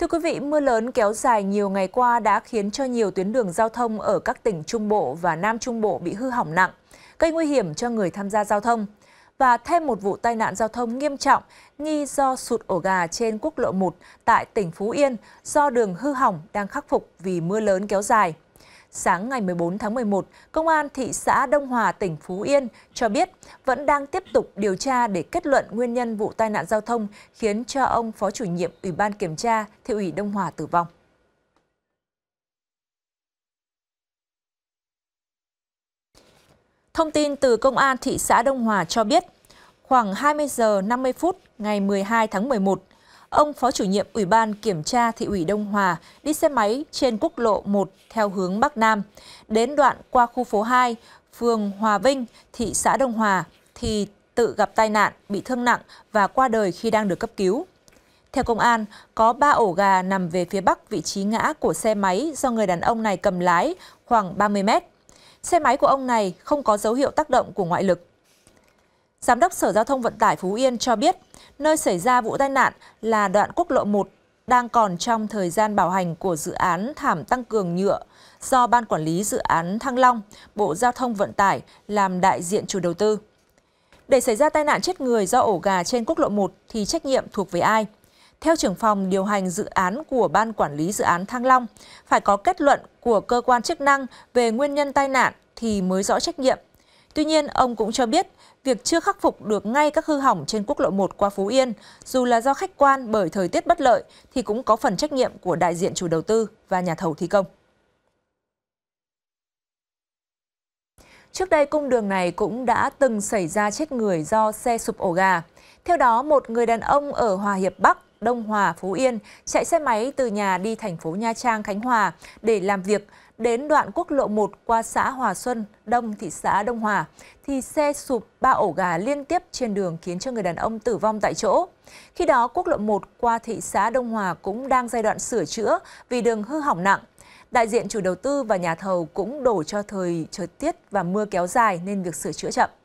Thưa quý vị, mưa lớn kéo dài nhiều ngày qua đã khiến cho nhiều tuyến đường giao thông ở các tỉnh Trung Bộ và Nam Trung Bộ bị hư hỏng nặng, gây nguy hiểm cho người tham gia giao thông. Và thêm một vụ tai nạn giao thông nghiêm trọng nghi do sụt ổ gà trên quốc lộ 1 tại tỉnh Phú Yên do đường hư hỏng đang khắc phục vì mưa lớn kéo dài. Sáng ngày 14 tháng 11, Công an thị xã Đông Hòa, tỉnh Phú Yên cho biết vẫn đang tiếp tục điều tra để kết luận nguyên nhân vụ tai nạn giao thông khiến cho ông Phó chủ nhiệm Ủy ban Kiểm tra Thị ủy Đông Hòa tử vong. Thông tin từ Công an thị xã Đông Hòa cho biết, khoảng 20 giờ 50 phút ngày 12 tháng 11, Ông Phó chủ nhiệm Ủy ban Kiểm tra Thị ủy Đông Hòa đi xe máy trên quốc lộ 1 theo hướng Bắc Nam. Đến đoạn qua khu phố 2, phường Hòa Vinh, thị xã Đông Hòa thì tự gặp tai nạn, bị thương nặng và qua đời khi đang được cấp cứu. Theo công an, có 3 ổ gà nằm về phía bắc vị trí ngã của xe máy do người đàn ông này cầm lái khoảng 30 mét. Xe máy của ông này không có dấu hiệu tác động của ngoại lực. Giám đốc Sở Giao thông Vận tải Phú Yên cho biết, nơi xảy ra vụ tai nạn là đoạn quốc lộ 1 đang còn trong thời gian bảo hành của dự án thảm tăng cường nhựa do Ban Quản lý Dự án Thăng Long, Bộ Giao thông Vận tải làm đại diện chủ đầu tư. Để xảy ra tai nạn chết người do ổ gà trên quốc lộ 1 thì trách nhiệm thuộc về ai? Theo trưởng phòng điều hành dự án của Ban Quản lý Dự án Thăng Long, phải có kết luận của cơ quan chức năng về nguyên nhân tai nạn thì mới rõ trách nhiệm Tuy nhiên, ông cũng cho biết việc chưa khắc phục được ngay các hư hỏng trên quốc lộ 1 qua Phú Yên, dù là do khách quan bởi thời tiết bất lợi thì cũng có phần trách nhiệm của đại diện chủ đầu tư và nhà thầu thi công. Trước đây, cung đường này cũng đã từng xảy ra chết người do xe sụp ổ gà. Theo đó, một người đàn ông ở Hòa Hiệp Bắc Đông Hòa, Phú Yên chạy xe máy từ nhà đi thành phố Nha Trang, Khánh Hòa để làm việc đến đoạn quốc lộ 1 qua xã Hòa Xuân, Đông, thị xã Đông Hòa, thì xe sụp ba ổ gà liên tiếp trên đường khiến cho người đàn ông tử vong tại chỗ. Khi đó, quốc lộ 1 qua thị xã Đông Hòa cũng đang giai đoạn sửa chữa vì đường hư hỏng nặng. Đại diện chủ đầu tư và nhà thầu cũng đổ cho thời trời tiết và mưa kéo dài nên việc sửa chữa chậm.